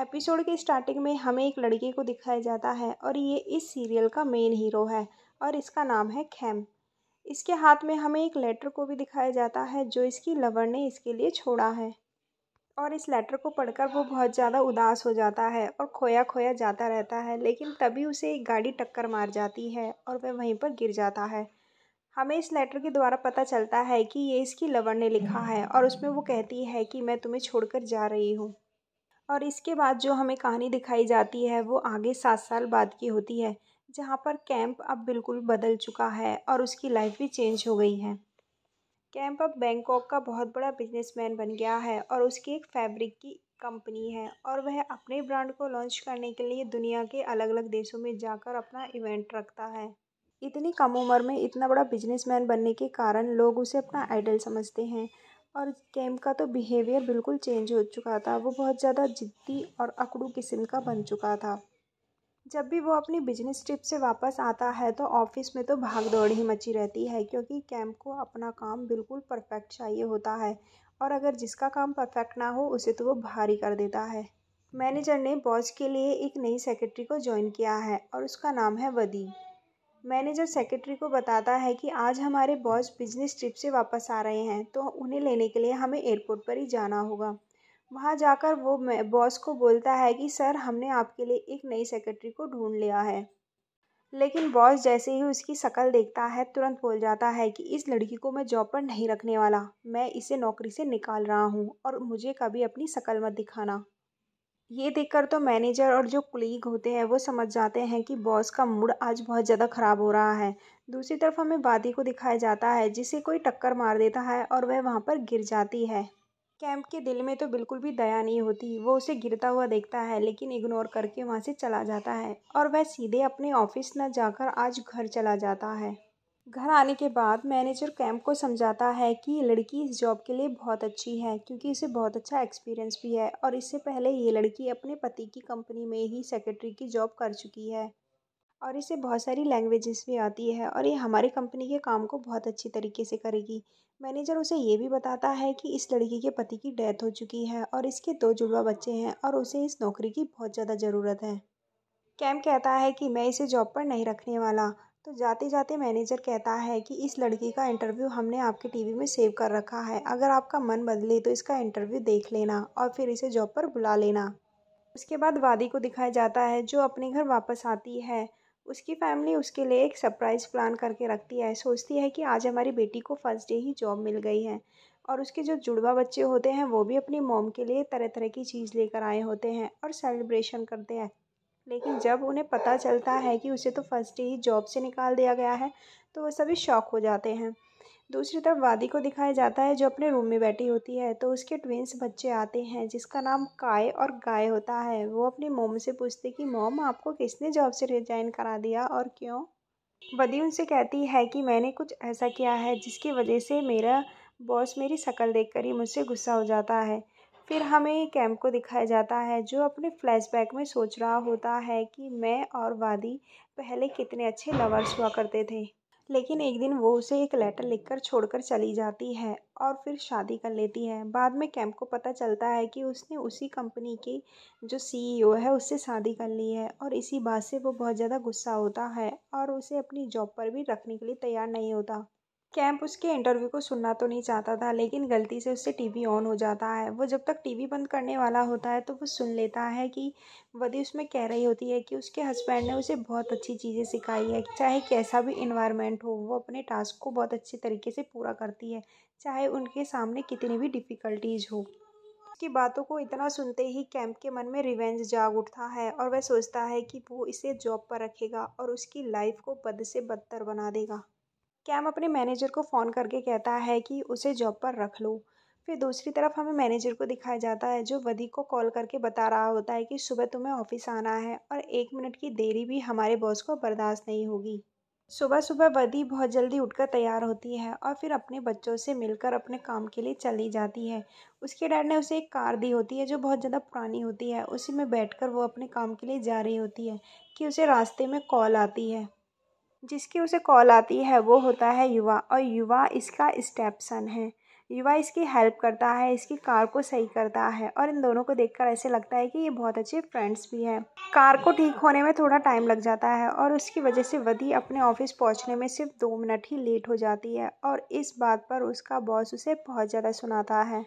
episode के starting में हमें एक लड़के को दिखाया जाता है और ये इस सीरियल का मेन हीरो है और इसका नाम है खैम इसके हाथ में हमें एक लेटर को भी दिखाया जाता है जो इसकी लवर ने इसके लिए छोड़ा है और इस लेटर को पढ़कर वो बहुत ज़्यादा उदास हो जाता है और खोया खोया जाता रहता है लेकिन तभी उसे एक गाड़ी टक्कर मार जाती है और वह वहीं पर गिर जाता है हमें इस लेटर के द्वारा पता चलता है कि ये इसकी लवर ने लिखा है और उसमें वो कहती है कि मैं तुम्हें छोड़कर जा रही हूँ और इसके बाद जो हमें कहानी दिखाई जाती है वो आगे सात साल बाद की होती है जहाँ पर कैंप अब बिल्कुल बदल चुका है और उसकी लाइफ भी चेंज हो गई है कैंप अब बैंकॉक का बहुत बड़ा बिजनेसमैन बन गया है और उसकी एक फैब्रिक की कंपनी है और वह अपने ब्रांड को लॉन्च करने के लिए दुनिया के अलग अलग देशों में जाकर अपना इवेंट रखता है इतनी कम उम्र में इतना बड़ा बिजनेसमैन बनने के कारण लोग उसे अपना आइडल समझते हैं और कैम का तो बिहेवियर बिल्कुल चेंज हो चुका था वो बहुत ज़्यादा ज़िद्दी और अकड़ू किस्म का बन चुका था जब भी वो अपनी बिजनेस ट्रिप से वापस आता है तो ऑफिस में तो भाग दौड़ ही मची रहती है क्योंकि कैम्प को अपना काम बिल्कुल परफेक्ट चाहिए होता है और अगर जिसका काम परफेक्ट ना हो उसे तो वो भारी कर देता है मैनेजर ने बॉस के लिए एक नई सेक्रेटरी को ज्वाइन किया है और उसका नाम है वदी मैनेजर सेक्रेटरी को बताता है कि आज हमारे बॉस बिजनेस ट्रिप से वापस आ रहे हैं तो उन्हें लेने के लिए हमें एयरपोर्ट पर ही जाना होगा वहाँ जाकर वो बॉस को बोलता है कि सर हमने आपके लिए एक नई सेक्रेटरी को ढूंढ लिया है लेकिन बॉस जैसे ही उसकी शक्ल देखता है तुरंत बोल जाता है कि इस लड़की को मैं जॉब पर नहीं रखने वाला मैं इसे नौकरी से निकाल रहा हूँ और मुझे कभी अपनी शक्ल मत दिखाना ये देखकर तो मैनेजर और जो कुलीग होते हैं वो समझ जाते हैं कि बॉस का मूड आज बहुत ज़्यादा ख़राब हो रहा है दूसरी तरफ हमें वादी को दिखाया जाता है जिसे कोई टक्कर मार देता है और वह वहाँ पर गिर जाती है कैंप के दिल में तो बिल्कुल भी दया नहीं होती वो उसे गिरता हुआ देखता है लेकिन इग्नोर करके वहाँ से चला जाता है और वह सीधे अपने ऑफिस न जाकर आज घर चला जाता है घर आने के बाद मैनेजर कैम्प को समझाता है कि लड़की इस जॉब के लिए बहुत अच्छी है क्योंकि इसे बहुत अच्छा एक्सपीरियंस भी है और इससे पहले ये लड़की अपने पति की कंपनी में ही सेक्रेटरी की जॉब कर चुकी है और इसे बहुत सारी लैंग्वेजेस भी आती है और ये हमारी कंपनी के काम को बहुत अच्छी तरीके से करेगी मैनेजर उसे ये भी बताता है कि इस लड़की के पति की डेथ हो चुकी है और इसके दो जुड़वा बच्चे हैं और उसे इस नौकरी की बहुत ज़्यादा ज़रूरत है कैम कहता है कि मैं इसे जॉब पर नहीं रखने वाला तो जाते जाते मैनेजर कहता है कि इस लड़की का इंटरव्यू हमने आपके टीवी में सेव कर रखा है अगर आपका मन बदले तो इसका इंटरव्यू देख लेना और फिर इसे जॉब पर बुला लेना उसके बाद वादी को दिखाया जाता है जो अपने घर वापस आती है उसकी फैमिली उसके लिए एक सरप्राइज़ प्लान करके रखती है सोचती है कि आज हमारी बेटी को फर्स्ट डे ही जॉब मिल गई है और उसके जो जुड़वा बच्चे होते हैं वो भी अपनी मोम के लिए तरह तरह की चीज़ लेकर आए होते हैं और सेलिब्रेशन करते हैं लेकिन जब उन्हें पता चलता है कि उसे तो फर्स्ट ही जॉब से निकाल दिया गया है तो वह सभी शॉक हो जाते हैं दूसरी तरफ वादी को दिखाया जाता है जो अपने रूम में बैठी होती है तो उसके ट्विंस बच्चे आते हैं जिसका नाम काय और गाय होता है वो अपनी मोम से पूछते कि मोम आपको किसने जॉब से रिजाइन करा दिया और क्यों वदी उनसे कहती है कि मैंने कुछ ऐसा किया है जिसकी वजह से मेरा बॉस मेरी शक्ल देखकर ही मुझसे गुस्सा हो जाता है फिर हमें कैम को दिखाया जाता है जो अपने फ्लैशबैक में सोच रहा होता है कि मैं और वादी पहले कितने अच्छे लवर्स हुआ करते थे लेकिन एक दिन वो उसे एक लेटर लिखकर छोड़कर चली जाती है और फिर शादी कर लेती है बाद में कैम्प को पता चलता है कि उसने उसी कंपनी की जो सीईओ e है उससे शादी कर ली है और इसी बात से वो बहुत ज़्यादा गुस्सा होता है और उसे अपनी जॉब पर भी रखने के लिए तैयार नहीं होता कैंप उसके इंटरव्यू को सुनना तो नहीं चाहता था लेकिन गलती से उससे टीवी ऑन हो जाता है वो जब तक टीवी बंद करने वाला होता है तो वो सुन लेता है कि वदी उसमें कह रही होती है कि उसके हस्बैंड ने उसे बहुत अच्छी चीज़ें सिखाई है चाहे कैसा भी इन्वायरमेंट हो वो अपने टास्क को बहुत अच्छे तरीके से पूरा करती है चाहे उनके सामने कितनी भी डिफ़िकल्टीज हो उसकी बातों को इतना सुनते ही कैंप के मन में रिवेंज जाग उठता है और वह सोचता है कि वो इसे जॉब पर रखेगा और उसकी लाइफ को बद से बदतर बना देगा कैम अपने मैनेजर को फ़ोन करके कहता है कि उसे जॉब पर रख लो फिर दूसरी तरफ हमें मैनेजर को दिखाया जाता है जो वधी को कॉल करके बता रहा होता है कि सुबह तुम्हें ऑफिस आना है और एक मिनट की देरी भी हमारे बॉस को बर्दाश्त नहीं होगी सुबह सुबह वधि बहुत जल्दी उठकर तैयार होती है और फिर अपने बच्चों से मिलकर अपने काम के लिए चली जाती है उसके डैड ने उसे एक कार दी होती है जो बहुत ज़्यादा पुरानी होती है उसी में बैठकर वो अपने काम के लिए जा रही होती है कि उसे रास्ते में कॉल आती है जिसकी उसे कॉल आती है वो होता है युवा और युवा इसका स्टेपसन है युवा इसकी हेल्प करता है इसकी कार को सही करता है और इन दोनों को देखकर ऐसे लगता है कि ये बहुत अच्छे फ्रेंड्स भी हैं कार को ठीक होने में थोड़ा टाइम लग जाता है और उसकी वजह से वधी अपने ऑफिस पहुंचने में सिर्फ दो मिनट ही लेट हो जाती है और इस बात पर उसका बॉस उसे बहुत ज़्यादा सुनाता है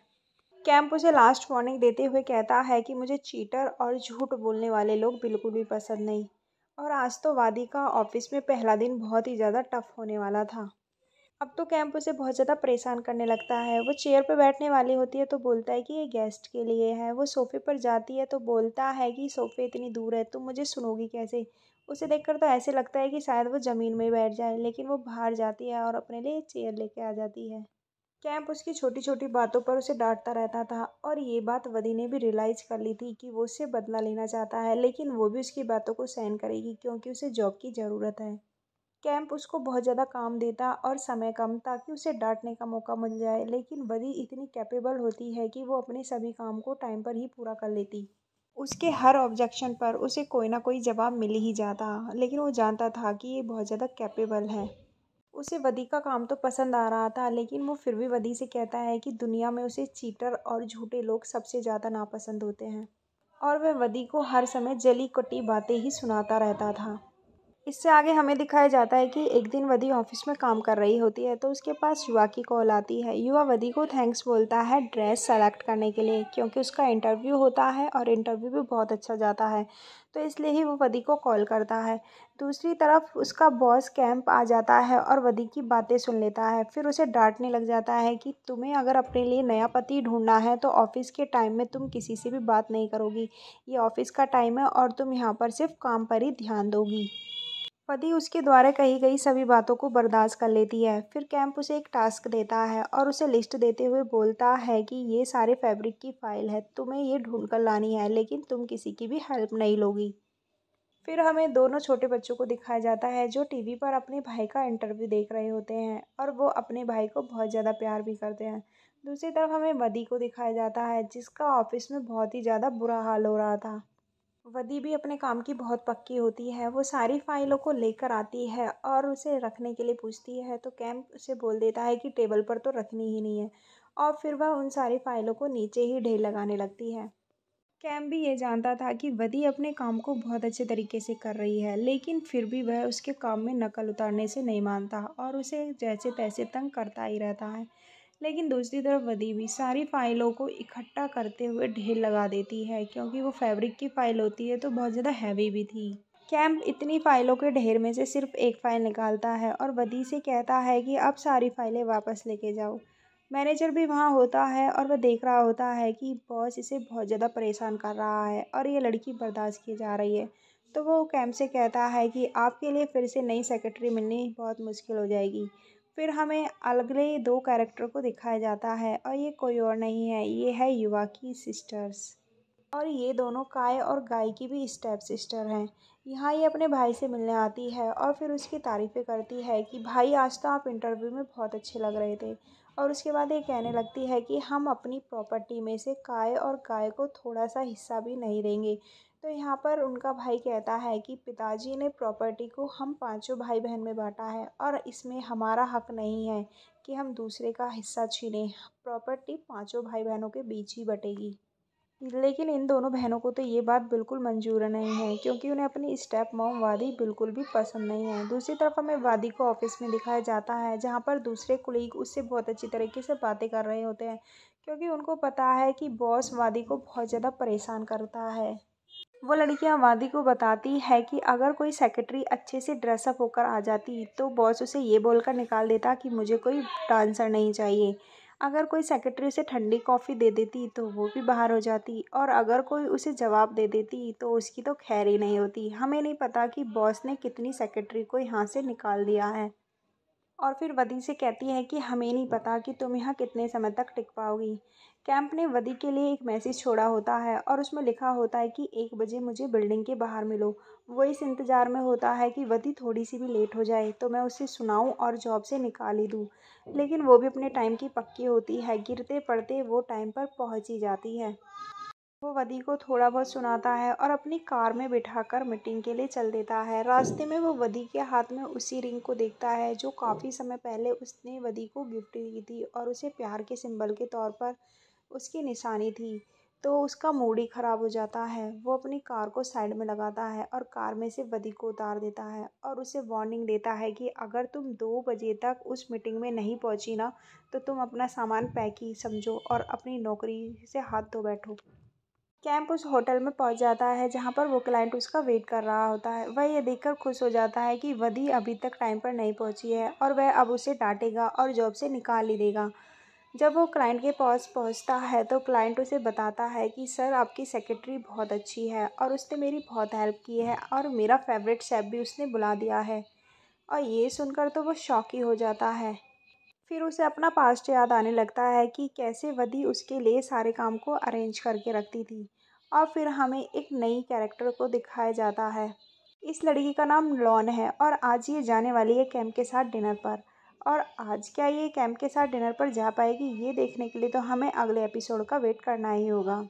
कैंप उसे लास्ट वार्निंग देते हुए कहता है कि मुझे चीटर और झूठ बोलने वाले लोग बिल्कुल भी पसंद नहीं और आज तो वादी का ऑफिस में पहला दिन बहुत ही ज़्यादा टफ होने वाला था अब तो कैंप उसे बहुत ज़्यादा परेशान करने लगता है वो चेयर पर बैठने वाली होती है तो बोलता है कि ये गेस्ट के लिए है वो सोफ़े पर जाती है तो बोलता है कि सोफ़े इतनी दूर है तुम मुझे सुनोगी कैसे उसे देखकर तो ऐसे लगता है कि शायद वो ज़मीन में बैठ जाए लेकिन वो बाहर जाती है और अपने लिए चेयर लेके आ जाती है कैंप उसकी छोटी छोटी बातों पर उसे डांटता रहता था और ये बात वदी ने भी रियलाइज़ कर ली थी कि वो उससे बदला लेना चाहता है लेकिन वो भी उसकी बातों को सहन करेगी क्योंकि उसे जॉब की ज़रूरत है कैंप उसको बहुत ज़्यादा काम देता और समय कम ताकि उसे डांटने का मौका मिल जाए लेकिन वदी इतनी कैपेबल होती है कि वो अपने सभी काम को टाइम पर ही पूरा कर लेती उसके हर ऑब्जेक्शन पर उसे कोई ना कोई जवाब मिल ही जाता लेकिन वो जानता था कि ये बहुत ज़्यादा कैपेबल है उसे वदी का काम तो पसंद आ रहा था लेकिन वो फिर भी वदी से कहता है कि दुनिया में उसे चीटर और झूठे लोग सबसे ज़्यादा नापसंद होते हैं और वह वदी को हर समय जली कटी बातें ही सुनाता रहता था इससे आगे हमें दिखाया जाता है कि एक दिन वधि ऑफिस में काम कर रही होती है तो उसके पास युवा की कॉल आती है युवा वधि को थैंक्स बोलता है ड्रेस सेलेक्ट करने के लिए क्योंकि उसका इंटरव्यू होता है और इंटरव्यू भी बहुत अच्छा जाता है तो इसलिए ही वो वधि को कॉल करता है दूसरी तरफ उसका बॉस कैंप आ जाता है और वधि की बातें सुन लेता है फिर उसे डांटने लग जाता है कि तुम्हें अगर अपने लिए नया पति ढूंढना है तो ऑफिस के टाइम में तुम किसी से भी बात नहीं करोगी ये ऑफिस का टाइम है और तुम यहाँ पर सिर्फ काम पर ही ध्यान दोगी पति उसके द्वारा कही गई सभी बातों को बर्दाश्त कर लेती है फिर कैंप उसे एक टास्क देता है और उसे लिस्ट देते हुए बोलता है कि ये सारे फैब्रिक की फ़ाइल है तुम्हें ये ढूंढ कर लानी है लेकिन तुम किसी की भी हेल्प नहीं लोगी फिर हमें दोनों छोटे बच्चों को दिखाया जाता है जो टीवी पर अपने भाई का इंटरव्यू देख रहे होते हैं और वो अपने भाई को बहुत ज़्यादा प्यार भी करते हैं दूसरी तरफ हमें मदी को दिखाया जाता है जिसका ऑफिस में बहुत ही ज़्यादा बुरा हाल हो रहा था वदी भी अपने काम की बहुत पक्की होती है वो सारी फाइलों को लेकर आती है और उसे रखने के लिए पूछती है तो कैम्प उसे बोल देता है कि टेबल पर तो रखनी ही नहीं है और फिर वह उन सारी फाइलों को नीचे ही ढेर लगाने लगती है कैम भी ये जानता था कि वदी अपने काम को बहुत अच्छे तरीके से कर रही है लेकिन फिर भी वह उसके काम में नकल उतारने से नहीं मानता और उसे जैसे तैसे तंग करता ही रहता है लेकिन दूसरी तरफ वदी भी सारी फाइलों को इकट्ठा करते हुए ढेर लगा देती है क्योंकि वो फैब्रिक की फाइल होती है तो बहुत ज़्यादा हैवी भी थी कैंप इतनी फाइलों के ढेर में से सिर्फ एक फ़ाइल निकालता है और वदी से कहता है कि अब सारी फाइलें वापस लेके जाओ मैनेजर भी वहाँ होता है और वह देख रहा होता है कि बॉस इसे बहुत ज़्यादा परेशान कर रहा है और ये लड़की बर्दाश्त की जा रही है तो वो कैम्प से कहता है कि आपके लिए फिर से नई सेक्रेटरी मिलनी बहुत मुश्किल हो जाएगी फिर हमें अगले दो कैरेक्टर को दिखाया जाता है और ये कोई और नहीं है ये है युवा की सिस्टर्स और ये दोनों काय और गाय की भी स्टेप सिस्टर हैं यहाँ ये अपने भाई से मिलने आती है और फिर उसकी तारीफ़ें करती है कि भाई आज तो आप इंटरव्यू में बहुत अच्छे लग रहे थे और उसके बाद ये कहने लगती है कि हम अपनी प्रॉपर्टी में से काय और गाय को थोड़ा सा हिस्सा भी नहीं देंगे तो यहाँ पर उनका भाई कहता है कि पिताजी ने प्रॉपर्टी को हम पाँचों भाई बहन में बाँटा है और इसमें हमारा हक नहीं है कि हम दूसरे का हिस्सा छीने प्रॉपर्टी पाँचों भाई बहनों के बीच ही बटेगी लेकिन इन दोनों बहनों को तो ये बात बिल्कुल मंजूर नहीं है क्योंकि उन्हें अपनी स्टेप मॉम वादी बिल्कुल भी पसंद नहीं है दूसरी तरफ हमें वादी को ऑफिस में दिखाया जाता है जहाँ पर दूसरे कुलीग उससे बहुत अच्छी तरीके से बातें कर रहे होते हैं क्योंकि उनको पता है कि बॉस वादी को बहुत ज़्यादा परेशान करता है वो लड़कियां वादी को बताती है कि अगर कोई सेक्रेटरी अच्छे से ड्रेसअप होकर आ जाती तो बॉस उसे ये बोलकर निकाल देता कि मुझे कोई डांसर नहीं चाहिए अगर कोई सेक्रेटरी उसे ठंडी कॉफ़ी दे देती तो वो भी बाहर हो जाती और अगर कोई उसे जवाब दे देती तो उसकी तो खैर ही नहीं होती हमें नहीं पता कि बॉस ने कितनी सेक्रेटरी को यहाँ से निकाल दिया है और फिर वदी से कहती है कि हमें नहीं पता कि तुम यहाँ कितने समय तक टिक पाओगी कैंप ने वदी के लिए एक मैसेज छोड़ा होता है और उसमें लिखा होता है कि एक बजे मुझे बिल्डिंग के बाहर मिलो वो इस इंतज़ार में होता है कि वदी थोड़ी सी भी लेट हो जाए तो मैं उसे सुनाऊं और जॉब से निकाल ही दूँ लेकिन वो भी अपने टाइम की पक्की होती है गिरते पड़ते वो टाइम पर पहुँच ही जाती है वो वदी को थोड़ा बहुत सुनाता है और अपनी कार में बिठाकर मीटिंग के लिए चल देता है रास्ते में वो वदी के हाथ में उसी रिंग को देखता है जो काफ़ी समय पहले उसने वदी को गिफ्ट दी थी और उसे प्यार के सिंबल के तौर पर उसकी निशानी थी तो उसका मूड ही ख़राब हो जाता है वो अपनी कार को साइड में लगाता है और कार में से वदी को उतार देता है और उसे वार्निंग देता है कि अगर तुम दो बजे तक उस मीटिंग में नहीं पहुंची ना तो तुम अपना सामान पैक ही समझो और अपनी नौकरी से हाथ धो बैठो कैंप उस होटल में पहुंच जाता है जहाँ पर वो क्लाइंट उसका वेट कर रहा होता है वह यह देखकर खुश हो जाता है कि वधी अभी तक टाइम पर नहीं पहुंची है और वह अब उसे डांटेगा और जॉब से निकाल ही देगा जब वो क्लाइंट के पास पहुंचता है तो क्लाइंट उसे बताता है कि सर आपकी सेक्रेटरी बहुत अच्छी है और उसने मेरी बहुत हेल्प की है और मेरा फेवरेट शेफ़ भी उसने बुला दिया है और ये सुनकर तो वो शौक ही हो जाता है फिर उसे अपना पास्ट याद आने लगता है कि कैसे वधि उसके लिए सारे काम को अरेंज करके रखती थी और फिर हमें एक नई कैरेक्टर को दिखाया जाता है इस लड़की का नाम लॉन है और आज ये जाने वाली है कैम्प के साथ डिनर पर और आज क्या ये कैम्प के साथ डिनर पर जा पाएगी ये देखने के लिए तो हमें अगले एपिसोड का वेट करना ही होगा